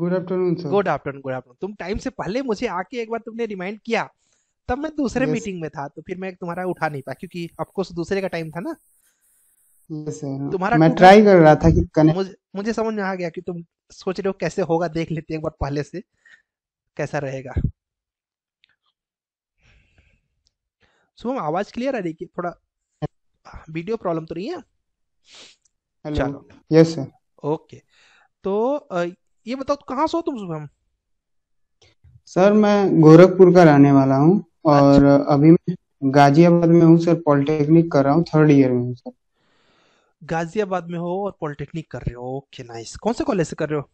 Good afternoon sir good afternoon good afternoon तुम time से पहले मुझे आके एक बार तुमने रिमाइंड किया तब मैं दूसरे yes. मीटिंग में था तो फिर मैं तुम्हारा उठा नहीं पाया क्योंकि ऑफकोर्स दूसरे का टाइम था ना yes, तुम्हारा मैं ट्राई कर रहा था कि कनेक्ट मुझे, मुझे समझ में आ गया कि तुम सोच रहे हो कैसे होगा देख लेते हैं एक बार पहले से कैसा रहेगा सुबह आवाज क्लियर आ रही है थोड़ा वीडियो प्रॉब्लम तो नहीं है चलो यस सर ओके तो आ, ये बताओ तो कहाँ से हो तुम शुभम सर मैं गोरखपुर का रहने वाला हूँ और अच्छा। अभी मैं गाजियाबाद में हूँ सर पॉलिटेक्निक कर रहा हूँ थर्ड ईयर में हूँ सर गाजियाबाद में हो और पॉलिटेक्निक कर रहे हो ओके नाइस कौन से कॉलेज से कर रहे हो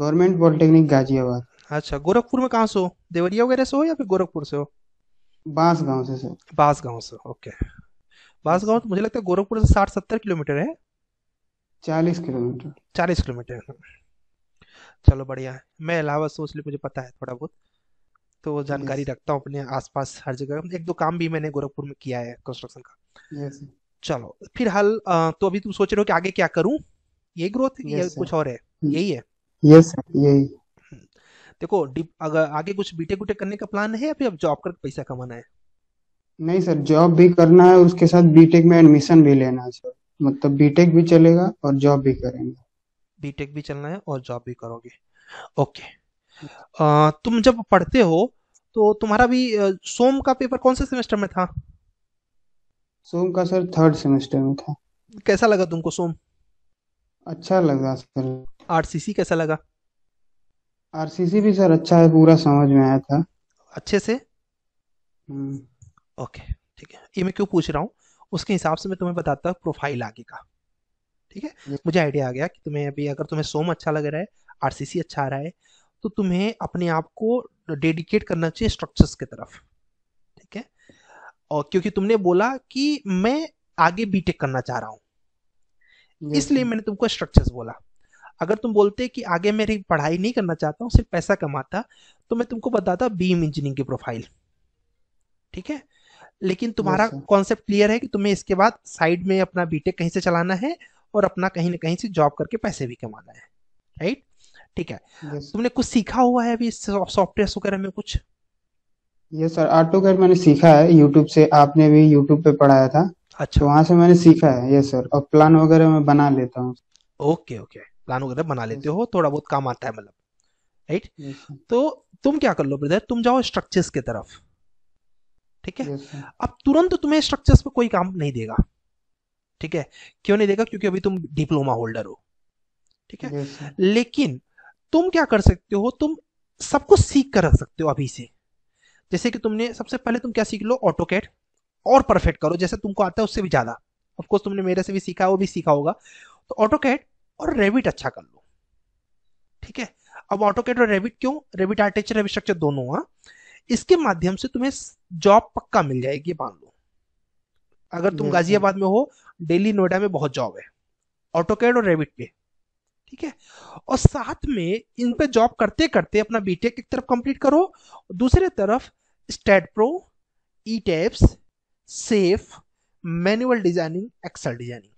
गवर्नमेंट पॉलिटेक्निक गाजियाबाद अच्छा गोरखपुर में कहाँ से हो देवरिया वगैरह से हो या फिर गोरखपुर से हो बांस गाँव से सर बांस गाँव से ओके बांस गाँव तो मुझे लगता है गोरखपुर से साठ सत्तर किलोमीटर है चालीस किलोमीटर चालीस किलोमीटर चलो बढ़िया है मैं अलावा सोच ली मुझे पता है थोड़ा बहुत तो जानकारी रखता हूँ अपने आसपास हर जगह एक दो काम भी मैंने गोरखपुर में किया है कंस्ट्रक्शन का यस चलो हाल तो अभी तुम सोच रहे हो कि आगे क्या करूँ यही ग्रोथ है या कुछ और है hmm. यही है यस यही hmm. देखो अगर आगे कुछ बीटेक उटेक करने का प्लान है या फिर अब जॉब करके पैसा कमाना है नहीं सर जॉब भी करना है उसके साथ बीटेक में एडमिशन भी लेना है सर मतलब बीटेक भी चलेगा और जॉब भी करेंगे बीटेक भी चलना है और जॉब भी करोगे ओके आ, तुम जब पढ़ते हो तो तुम्हारा भी सोम का पेपर कौन से सेमेस्टर में था सोम का सर थर्ड सेमेस्टर में था कैसा लगा तुमको सोम अच्छा लगा सर आरसीसी कैसा लगा आरसीसी भी सर अच्छा है पूरा समझ में आया था अच्छे से ओके हम्म। ठीक है ये मैं क्यों पूछ रहा हूँ उसके हिसाब से मैं तुम्हें बताता हूँ प्रोफाइल आगे का ठीक है हम्म। मुझे आइडिया आ गया कि तुम्हें अभी अगर तुम्हें सोम अच्छा लग रहा है आरसीसी अच्छा आ रहा है तो तुम्हें अपने आप को डेडिकेट करना चाहिए स्ट्रक्चर्स की तरफ ठीक है और क्योंकि तुमने बोला कि मैं आगे बीटेक करना चाह रहा हूँ हम्म। इसलिए मैंने तुमको स्ट्रक्चर्स बोला अगर तुम बोलते कि आगे मेरी पढ़ाई नहीं करना चाहता हूँ सिर्फ पैसा कमाता तो मैं तुमको बताता बीम इंजीनियरिंग e की प्रोफाइल ठीक है लेकिन तुम्हारा कॉन्सेप्ट अच्छा। क्लियर है कि तुम्हें इसके बाद साइड में अपना बीटेक कहीं से चलाना है और अपना कहीं ना कहीं से जॉब करके पैसे भी कमाना है राइट ठीक है yes. तुमने कुछ सीखा हुआ है अभी सॉफ्टवेयर वगैरह में कुछ ये सर ऑटो कैड मैंने सीखा है यूट्यूब से आपने भी यूट्यूब पे पढ़ाया था अच्छा तो वहां से मैंने सीखा है ये सर और प्लान वगैरह मैं बना लेता हूँ ओके ओके प्लान वगैरह बना लेते हो थोड़ा बहुत काम आता है मतलब राइट तो तुम क्या कर लो ब्रदर तुम जाओ स्ट्रक्चर्स की तरफ ठीक है अब तुरंत तुम्हें स्ट्रक्चर्स पे कोई काम नहीं देगा ठीक है क्यों नहीं देगा क्योंकि अभी तुम डिप्लोमा होल्डर हो ठीक है लेकिन तुम क्या कर सकते हो तुम सब कुछ सीख कर रख सकते हो अभी से जैसे कि तुमने सबसे पहले तुम क्या सीख लो ऑटो कैट और परफेक्ट करो जैसे तुमको आता है उससे भी ज्यादा ऑफकोर्स तुमने मेरे से भी सीखा वो भी सीखा होगा तो ऑटो कैट और रेबिट अच्छा कर लो ठीक है अब ऑटो कैट और रेबिट क्यों रेबिट आर्टिचर रेबिट स्ट्रक्चर दोनों हाँ इसके माध्यम से तुम्हें जॉब पक्का मिल जाएगी मान लो अगर तुम गाजियाबाद में हो डेली नोएडा में बहुत जॉब है ऑटोकेड और रेबिट पे ठीक है और साथ में इन पे जॉब करते करते अपना बीटेक e एक तरफ कंप्लीट करो दूसरे तरफ STAAD Pro E e TABS e SAFE manual designing Excel designing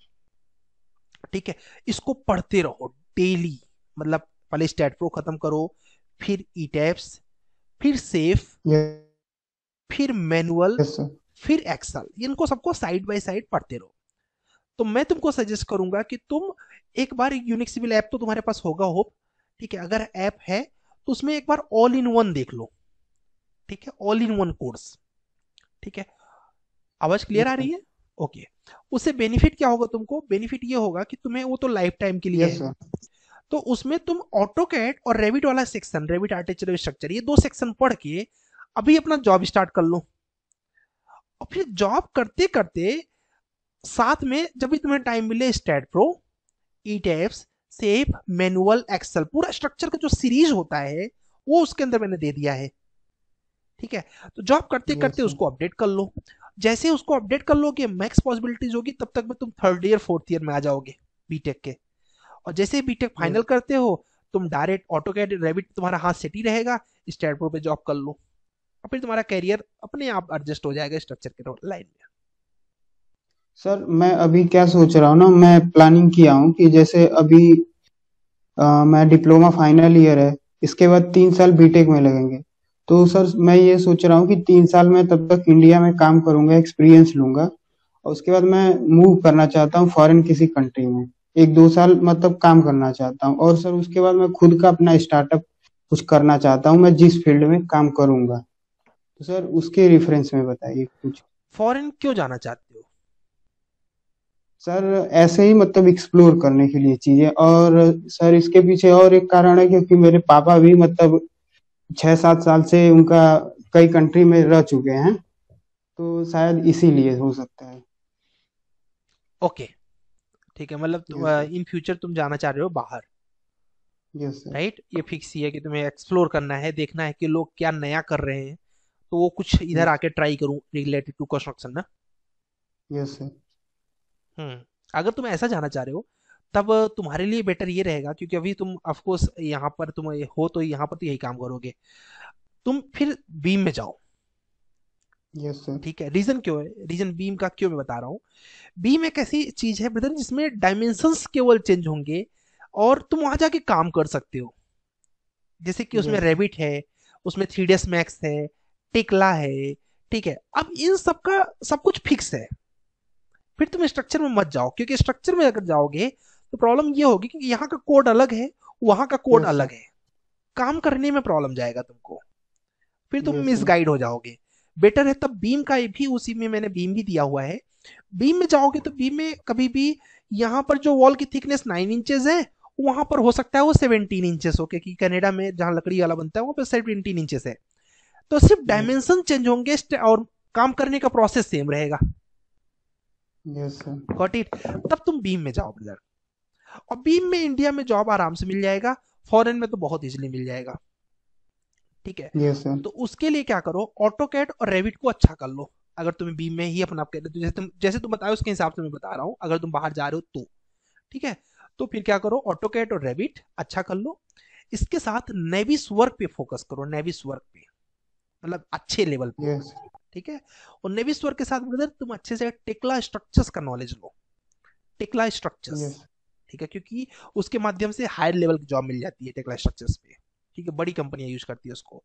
ठीक है इसको पढ़ते रहो डेली मतलब पहले स्टेट प्रो खत्म करो फिर ई टेप्स फिर सेफ फिर मैनुअल फिर एक्सल इनको सबको साइड बाय साइड पढ़ते रहो तो मैं तुमको सजेस्ट करूंगा कि तुम एक बार यूनिक सिविल ऐप तो तुम्हारे पास होगा होप ठीक है अगर ऐप है तो उसमें एक बार ऑल इन वन देख लो ठीक है ऑल इन वन कोर्स ठीक है आवाज क्लियर आ रही है ओके उससे बेनिफिट क्या होगा तुमको बेनिफिट ये होगा कि तुम्हें वो तो लाइफ टाइम के लिए है तो उसमें तुम ऑटो कैट और रेविट वाला सेक्शन रेविट आर्टिचर स्ट्रक्चर ये दो सेक्शन पढ़ के अभी अपना जॉब स्टार्ट कर लो और फिर जॉब करते करते साथ में जब भी तुम्हें टाइम मिले STAAD Pro ETABS SAFE manual Excel पूरा स्ट्रक्चर का जो सीरीज होता है वो उसके अंदर मैंने दे दिया है ठीक है तो जॉब करते करते उसको अपडेट कर लो जैसे उसको अपडेट कर कि मैक्स पॉसिबिलिटीज होगी तब तक में तुम थर्ड ईयर फोर्थ ईयर में आ जाओगे बीटेक के और जैसे बीटेक फाइनल करते हो तुम डायरेक्ट ऑटो कैड रेबिट तुम्हारा हाथ सेट ही रहेगा स्टेट प्रो पे जॉब कर लो और फिर तुम्हारा कैरियर अपने आप एडजस्ट हो जाएगा स्ट्रक्चर के लाइन में सर मैं अभी क्या सोच रहा हूँ ना मैं प्लानिंग किया हूँ कि जैसे अभी आ, मैं डिप्लोमा फाइनल ईयर है इसके बाद तीन साल बीटेक में लगेंगे तो सर मैं ये सोच रहा हूँ कि तीन साल में तब तक इंडिया में काम करूंगा एक्सपीरियंस लूंगा और उसके बाद मैं मूव करना चाहता हूँ फॉरेन किसी कंट्री में एक दो साल मतलब काम करना चाहता हूँ और सर उसके बाद मैं खुद का अपना स्टार्टअप कुछ करना चाहता हूँ मैं जिस फील्ड में काम करूंगा तो सर उसके रेफरेंस में बताइए कुछ फॉरेन क्यों जाना चाहते सर ऐसे ही मतलब एक्सप्लोर करने के लिए चीजें और सर इसके पीछे और एक कारण है क्योंकि मेरे पापा भी मतलब छह सात साल से उनका कई कंट्री में रह चुके हैं तो शायद इसीलिए हो सकता है ओके ठीक है मतलब इन फ्यूचर तुम जाना चाह रहे हो बाहर राइट ये फिक्स ही है कि तुम्हें एक्सप्लोर करना है देखना है कि लोग क्या नया कर रहे हैं तो वो कुछ इधर आके ट्राई करूं रिलेटेड टू कंस्ट्रक्शन ना यस सर हम्म। अगर तुम ऐसा जाना चाह रहे हो तब तुम्हारे लिए बेटर ये रहेगा क्योंकि अभी तुम ऑफकोर्स यहाँ पर तुम हो तो यहाँ पर तो यही काम करोगे तुम फिर बीम में जाओ यस ठीक है रीजन क्यों है रीजन बीम का क्यों मैं बता रहा हूँ बीम एक ऐसी चीज है ब्रदर जिसमें डायमेंशंस केवल चेंज होंगे और तुम वहां जाके काम कर सकते हो जैसे कि उसमें रेबिट है उसमें थ्री मैक्स है टिकला है ठीक है अब इन सब का सब कुछ फिक्स है फिर तुम स्ट्रक्चर में मत जाओ क्योंकि स्ट्रक्चर में अगर जाओगे तो प्रॉब्लम ये होगी क्योंकि यहाँ का कोड अलग है वहां का कोड अलग है काम करने में प्रॉब्लम जाएगा तुमको फिर तुम मिसगाइड हो जाओगे बेटर है तब बीम का भी उसी में मैंने बीम भी दिया हुआ है बीम में जाओगे तो बीम में कभी भी यहाँ पर जो वॉल की थिकनेस नाइन इंचेस है वहां पर हो सकता है वो सेवनटीन इंचेस हो क्योंकि कनाडा में जहाँ लकड़ी वाला बनता है वहां पर सेवनटीन इंचेस है तो सिर्फ डायमेंशन चेंज होंगे और काम करने का प्रोसेस सेम रहेगा गॉट इट तब तुम बीम में जाओ ब्रदर और बीम में इंडिया में जॉब आराम से मिल जाएगा फॉरेन में तो बहुत इजीली मिल जाएगा ठीक है yes, तो उसके लिए क्या करो ऑटो कैट और रेविट को अच्छा कर लो अगर तुम्हें बीम में ही अपना हो तो जैसे तुम जैसे तुम बताओ उसके हिसाब से मैं बता रहा हूँ अगर तुम बाहर जा रहे हो तो ठीक है तो फिर क्या करो ऑटो कैट और रेविट अच्छा कर लो इसके साथ नेविस वर्क पे फोकस करो नेविस वर्क पे मतलब अच्छे लेवल पे yes. ठीक है और नेविस वर्ग के साथ ब्रदर तुम अच्छे से टिकला स्ट्रक्चर्स का नॉलेज लो टिकला स्ट्रक्चर्स ठीक है क्योंकि उसके माध्यम से हायर लेवल की जॉब मिल जाती है टिकला स्ट्रक्चर्स पे ठीक है बड़ी कंपनियां यूज करती है उसको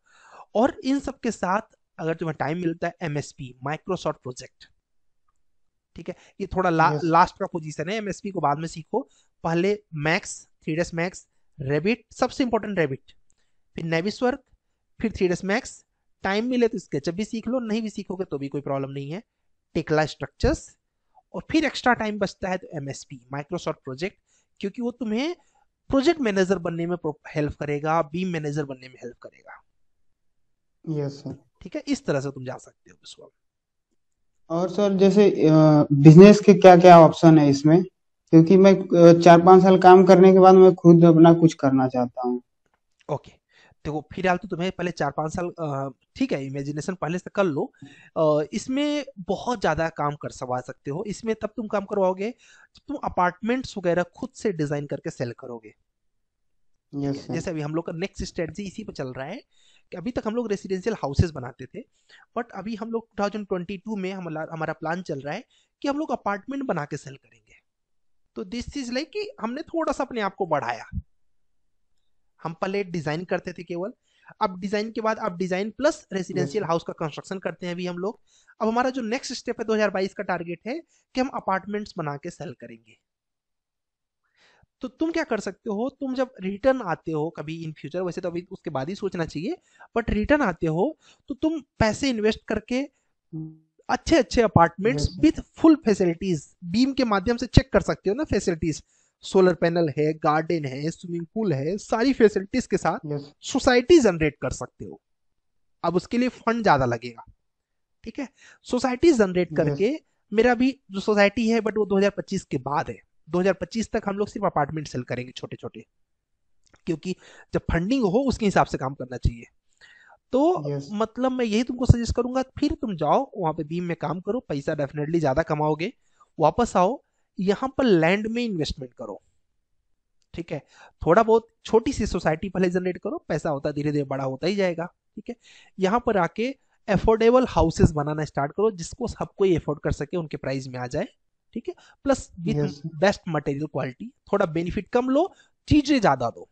और इन सब के साथ अगर तुम्हें टाइम मिलता है एमएसपी माइक्रोसॉफ्ट प्रोजेक्ट ठीक है ये थोड़ा ला, yes. लास्ट का पोजीशन है एमएसपी को बाद में सीखो पहले मैक्स थ्री मैक्स रेबिट सबसे इंपॉर्टेंट रेबिट फिर नेविस वर्क फिर थ्री मैक्स टाइम मिले तो स्केचअप भी सीख लो नहीं भी सीखोगे तो भी कोई प्रॉब्लम नहीं है टेकला स्ट्रक्चर्स और फिर एक्स्ट्रा टाइम बचता है तो एम माइक्रोसॉफ्ट प्रोजेक्ट क्योंकि वो तुम्हें प्रोजेक्ट मैनेजर बनने में हेल्प करेगा बीम मैनेजर बनने में हेल्प करेगा यस सर ठीक है इस तरह से तुम जा सकते हो विश्व और सर जैसे बिजनेस के क्या क्या ऑप्शन है इसमें क्योंकि मैं चार पांच साल काम करने के बाद मैं खुद अपना कुछ करना चाहता हूँ ओके देखो फी डाल तो तुम्हें पहले चार पांच साल ठीक है इमेजिनेशन पहले से कर लो इसमें बहुत ज़्यादा काम कर सवा सकते हो इसमें तब तुम काम करवाओगे जब तुम अपार्टमेंट्स वगैरह खुद से डिज़ाइन करके सेल करोगे yes, जैसे अभी हम लोग का नेक्स्ट स्ट्रेटजी इसी पर चल रहा है कि अभी तक हम लोग रेसिडेंशियल हाउसेज बनाते थे बट अभी हम लोग टू में हमारा हमारा प्लान चल रहा है कि हम लोग अपार्टमेंट बना के सेल करेंगे तो दिस चीज लाइक कि हमने थोड़ा सा अपने आप को बढ़ाया हम पहले डिजाइन करते थे केवल अब डिजाइन के बाद अब डिजाइन प्लस रेसिडेंशियल हाउस का कंस्ट्रक्शन करते हैं अभी हम लोग अब हमारा जो नेक्स्ट स्टेप है 2022 का टारगेट है कि हम अपार्टमेंट्स बना के सेल करेंगे तो तुम क्या कर सकते हो तुम जब रिटर्न आते हो कभी इन फ्यूचर वैसे तो अभी उसके बाद ही सोचना चाहिए बट रिटर्न आते हो तो तुम पैसे इन्वेस्ट करके अच्छे अच्छे apartments with full facilities BIM के माध्यम से चेक कर सकते हो ना फैसिलिटीज सोलर पैनल है गार्डन है स्विमिंग पूल है सारी फैसिलिटीज के साथ सोसाइटी जनरेट कर सकते हो अब उसके लिए फंड ज्यादा लगेगा ठीक है सोसाइटी जनरेट करके मेरा भी जो सोसाइटी है बट वो 2025 के बाद है 2025 तक हम लोग सिर्फ अपार्टमेंट सेल करेंगे छोटे छोटे क्योंकि जब फंडिंग हो उसके हिसाब से काम करना चाहिए तो yes. मतलब मैं यही तुमको सजेस्ट करूंगा फिर तुम जाओ वहां पे बीम में काम करो पैसा डेफिनेटली ज्यादा कमाओगे वापस आओ यहां पर लैंड में इन्वेस्टमेंट करो ठीक है थोड़ा बहुत छोटी सी सोसाइटी पहले जनरेट करो पैसा होता धीरे धीरे बड़ा होता ही जाएगा ठीक है यहाँ पर आके एफोर्डेबल हाउसेस बनाना स्टार्ट करो जिसको सबको एफोर्ड कर सके उनके प्राइस में आ जाए ठीक है plus with best material quality थोड़ा बेनिफिट कम लो चीजें ज्यादा दो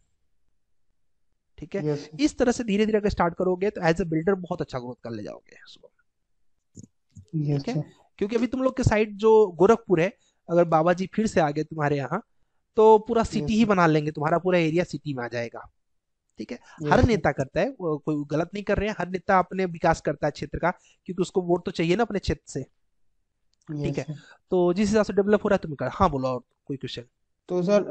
ठीक है yes. इस तरह से धीरे धीरे अगर स्टार्ट करोगे तो एज ए बिल्डर बहुत अच्छा ग्रोथ कर ले जाओगे ठीक है क्योंकि अभी तुम लोग के साइड जो गोरखपुर है अगर बाबा जी फिर से आ गए तुम्हारे यहाँ तो पूरा सिटी ही बना लेंगे तुम्हारा पूरा एरिया सिटी में आ जाएगा ठीक है हर नेता करता है कोई गलत नहीं कर रहे हैं हर नेता अपने विकास करता है क्षेत्र का क्योंकि उसको वोट तो चाहिए ना अपने क्षेत्र से ठीक है तो जिस हिसाब से डेवलप हो रहा है तुम कर हाँ बोलो और कोई क्वेश्चन तो सर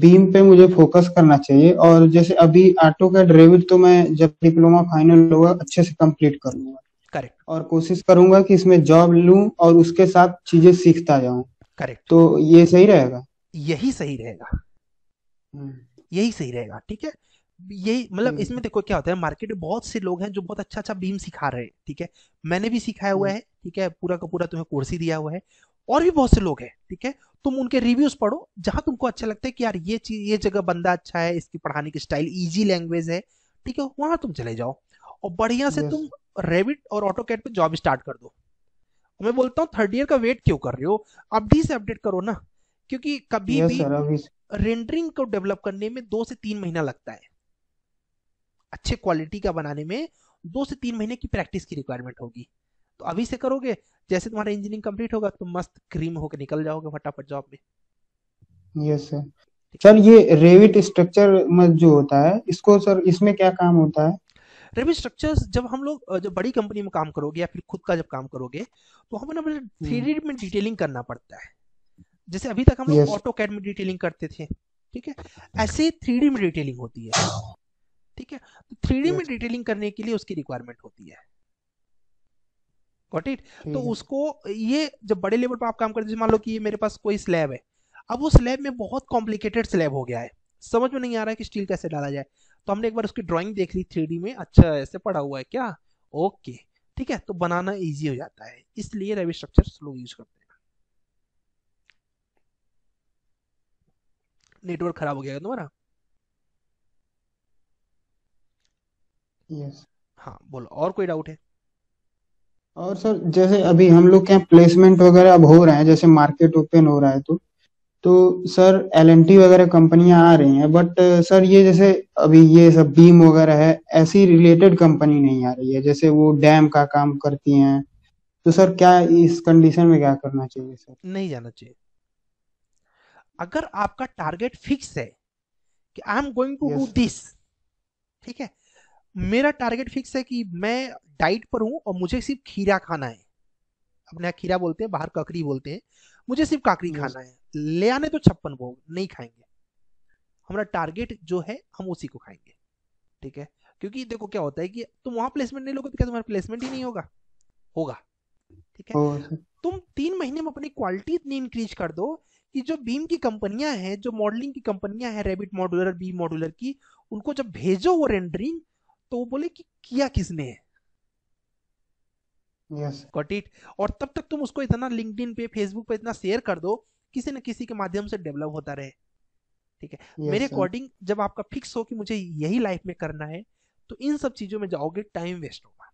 बीम पे मुझे फोकस करना चाहिए और जैसे अभी ऑटो का ड्राइवर तो मैं जब डिप्लोमा फाइनल होगा अच्छे से कंप्लीट कर लूंगा करेक्ट और कोशिश करूंगा कि इसमें जॉब लूं और उसके साथ चीजें सीखता जाऊं करेक्ट तो ये सही रहेगा यही सही रहेगा हम्म। यही सही रहेगा ठीक है यही मतलब हम्म। इसमें देखो क्या होता है मार्केट में बहुत से लोग हैं जो बहुत अच्छा अच्छा बीम सिखा रहे हैं ठीक है मैंने भी सिखाया हुआ हम्म। है ठीक है पूरा का पूरा तुम्हें कोर्स ही दिया हुआ है और भी बहुत से लोग हैं ठीक है तुम उनके रिव्यूज पढ़ो जहां तुमको अच्छा लगता है कि यार ये चीज ये जगह बंदा अच्छा है इसकी पढ़ाने की स्टाइल इजी लैंग्वेज है ठीक है वहां तुम चले जाओ और बढ़िया से तुम रेविट और ऑटो कैट पर जॉब स्टार्ट कर दो मैं बोलता हूँ थर्ड ईयर का वेट क्यों कर रहे हो अभी से अपडेट करो ना क्योंकि कभी भी रेंडरिंग को डेवलप करने में दो से तीन महीना लगता है अच्छे क्वालिटी का बनाने में दो से तीन महीने की प्रैक्टिस की रिक्वायरमेंट होगी तो अभी से करोगे जैसे तुम्हारा इंजीनियरिंग कंप्लीट होगा तो मस्त क्रीम होकर निकल जाओगे फटाफट जॉब में यस सर सर ये रेविट स्ट्रक्चर जो होता है इसको सर इसमें क्या काम होता है रेवेन्यू स्ट्रक्चर्स जब हम लोग जब बड़ी कंपनी में काम करोगे या फिर खुद का जब काम करोगे तो हमें ना थ्री हम्म। में डिटेलिंग करना पड़ता है जैसे अभी तक हम लोग ऑटो कैड में डिटेलिंग करते थे ठीक है हम्म। ऐसे थ्री में डिटेलिंग होती है ठीक है तो थ्री में डिटेलिंग करने के लिए उसकी रिक्वायरमेंट होती है इट तो हम्म। उसको ये जब बड़े लेवल पर आप काम करते मान लो कि ये मेरे पास कोई स्लैब है अब वो स्लैब में बहुत कॉम्प्लिकेटेड स्लैब हो गया है समझ में नहीं आ रहा है कि स्टील कैसे डाला जाए तो हमने एक बार उसकी ड्रॉइंग देख ली थ्री में अच्छा ऐसे पड़ा हुआ है क्या ओके ठीक है तो बनाना ईजी हो जाता है इसलिए रवि स्ट्रक्चर लोग यूज करते हैं नेटवर्क खराब हो गया तुम्हारा yes. हाँ बोलो और कोई डाउट है और सर जैसे अभी हम लोग क्या प्लेसमेंट वगैरह अब हो रहा है जैसे मार्केट ओपन हो रहा है तो तो सर एल वगैरह कंपनियां आ रही हैं बट uh, सर ये जैसे अभी ये सब बीम वगैरह है ऐसी रिलेटेड कंपनी नहीं आ रही है जैसे वो डैम का काम करती हैं तो सर क्या इस कंडीशन में क्या करना चाहिए सर नहीं जाना चाहिए अगर आपका टारगेट फिक्स है कि I am going to do this ठीक है मेरा टारगेट फिक्स है कि मैं डाइट पर हूं और मुझे सिर्फ खीरा खाना है अपने खीरा बोलते हैं बाहर ककड़ी बोलते हैं मुझे सिर्फ काकड़ी खाना है ले आने तो छप्पन भोग नहीं खाएंगे हमारा टारगेट जो है हम उसी को खाएंगे ठीक है क्योंकि देखो क्या होता है कि तुम वहां प्लेसमेंट नहीं लोगे तो क्या तुम्हारा प्लेसमेंट ही नहीं होगा होगा ठीक है तुम तीन महीने में अपनी क्वालिटी इतनी इंक्रीज कर दो कि जो बीम की कंपनियां हैं जो मॉडलिंग की कंपनियां हैं रेबिट मॉड्यूलर बीम मॉड्यूलर की उनको जब भेजो वो रेंडरिंग तो वो बोले कि किया किसने है yes. और तब तक तुम उसको इतना लिंक्डइन पे फेसबुक पे इतना शेयर कर दो किसी न किसी के माध्यम से डेवलप होता रहे ठीक है yes, मेरे अकॉर्डिंग जब आपका फिक्स हो कि मुझे यही लाइफ में करना है तो इन सब चीजों में जाओगे टाइम वेस्ट होगा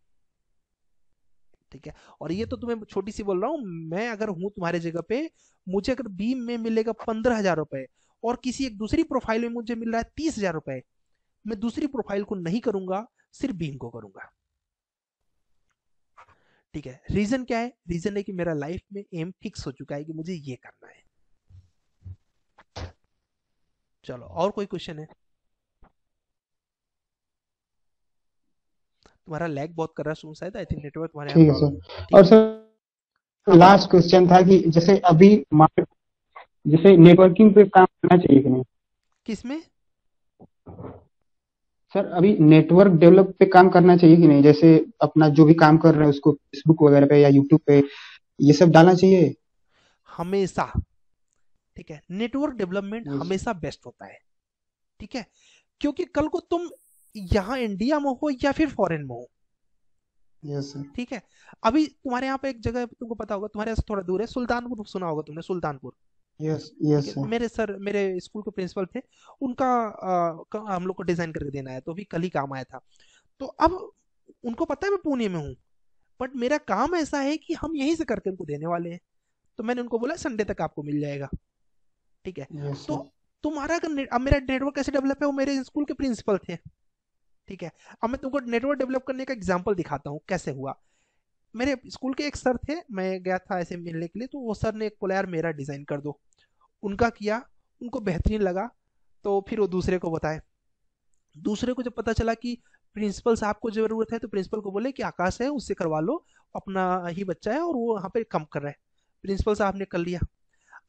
ठीक है और ये तो तुम्हें छोटी सी बोल रहा हूँ मैं अगर हूँ तुम्हारे जगह पे मुझे अगर बीम में मिलेगा पंद्रह हजार रुपए और किसी एक दूसरी प्रोफाइल में मुझे मिल रहा है तीस हजार रुपए मैं दूसरी प्रोफाइल को नहीं करूंगा सिर्फ बीम को करूंगा ठीक है रीजन क्या है रीजन है कि मेरा लाइफ में एम फिक्स हो चुका है कि मुझे ये करना है चलो और कोई क्वेश्चन है तुम्हारा लैग बहुत कर रहा है शायद आई थिंक नेटवर्क तुम्हारे ठीक है सर और सर लास्ट क्वेश्चन था कि जैसे अभी जैसे नेटवर्किंग पे काम करना चाहिए कि नहीं किसमें सर अभी नेटवर्क डेवलप पे काम करना चाहिए कि नहीं जैसे अपना जो भी काम कर रहे हैं उसको फेसबुक वगैरह पे या यूट्यूब पे ये सब डालना चाहिए हमेशा ठीक है नेटवर्क हम्म। डेवलपमेंट हम्म। हमेशा बेस्ट होता है ठीक है क्योंकि कल को तुम यहाँ इंडिया में हो या फिर फॉरेन में हो ठीक है अभी तुम्हारे यहाँ पे एक जगह तुमको पता होगा तुम्हारे यहाँ थोड़ा दूर है सुल्तानपुर सुना होगा तुमने सुल्तानपुर यस yes, मेरे सर मेरे स्कूल के प्रिंसिपल थे उनका आ, हम लोग को डिजाइन करके देना है तो अभी कल ही काम आया था तो अब उनको पता है मैं पुणे में हूँ बट मेरा काम ऐसा है कि हम यहीं से करके उनको देने वाले हैं तो मैंने उनको बोला संडे तक आपको मिल जाएगा ठीक है yes, तो तुम्हारा अगर अब मेरा नेटवर्क कैसे डेवलप है वो मेरे स्कूल के प्रिंसिपल थे ठीक है अब मैं तुमको नेटवर्क डेवलप करने का एग्जाम्पल दिखाता हूँ कैसे हुआ मेरे स्कूल के एक सर थे मैं गया था ऐसे मिलने के लिए तो वो सर ने एक यार मेरा डिज़ाइन कर दो उनका किया उनको बेहतरीन लगा तो फिर वो दूसरे को बताए दूसरे को जब पता चला कि प्रिंसिपल साहब को जरूरत है तो प्रिंसिपल को बोले कि आकाश है उससे करवा लो अपना ही बच्चा है और वो यहाँ पे कम कर रहा है प्रिंसिपल साहब ने कर लिया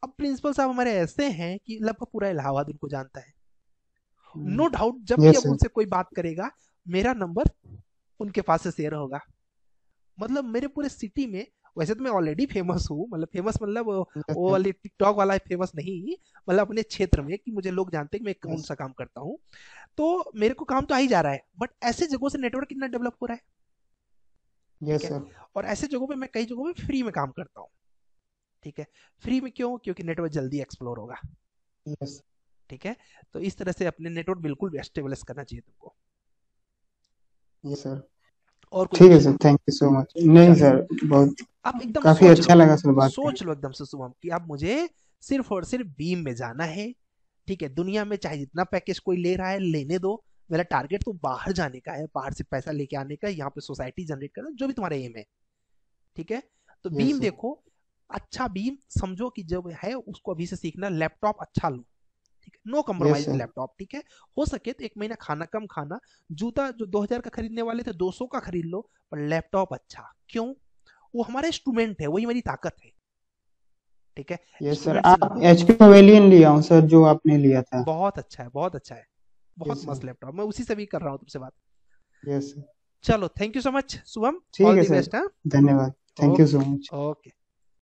अब प्रिंसिपल साहब हमारे ऐसे हैं कि लगभग पूरा इलाहाबाद उनको जानता है नो hmm. डाउट जब भी अब उनसे कोई बात करेगा मेरा नंबर उनके पास से शेयर होगा मतलब मेरे पूरे सिटी में वैसे तो मैं ऑलरेडी फेमस हूँ मतलब फेमस मतलब अच्छा। वो वाली टिकटॉक वाला फेमस नहीं मतलब अपने क्षेत्र में कि मुझे लोग जानते हैं कि मैं कौन सा काम करता हूँ तो मेरे को काम तो आ ही जा रहा है बट ऐसे जगहों से नेटवर्क कितना डेवलप हो रहा है yes, और ऐसे जगहों पे मैं कई जगहों पे फ्री में काम करता हूँ ठीक है फ्री में क्यों क्योंकि नेटवर्क जल्दी एक्सप्लोर होगा yes. ठीक है तो इस तरह से अपने नेटवर्क बिल्कुल स्टेबलेस करना चाहिए तुमको और ठीक है sir thank you so much नहीं सर बहुत आप एकदम काफी अच्छा लगा सर बात सोच लो एकदम से शुभम कि आप मुझे सिर्फ और सिर्फ बीम में जाना है ठीक है दुनिया में चाहे जितना पैकेज कोई ले रहा है लेने दो मेरा टारगेट तो बाहर जाने का है बाहर से पैसा लेके आने का यहाँ पे सोसाइटी जनरेट करना जो भी तुम्हारा एम है ठीक है तो बीम देखो अच्छा बीम समझो कि जब है उसको अभी से सीखना लैपटॉप अच्छा लो ठीक है नो कम्प्रोमाइज लैपटॉप ठीक है हो सके तो एक महीना खाना कम खाना जूता जो 2000 का खरीदने वाले थे 200 का खरीद लो पर लैपटॉप अच्छा क्यों वो हमारा इंस्ट्रूमेंट है वही मेरी ताकत है ठीक है यस सर आप पवेलियन लिया हूं सर जो आपने लिया था बहुत अच्छा है बहुत अच्छा है बहुत मस्त लैपटॉप मैं उसी से भी कर रहा हूँ तुमसे बात यस चलो thank you so much Shubham ठीक है सर हाँ? धन्यवाद thank you so much okay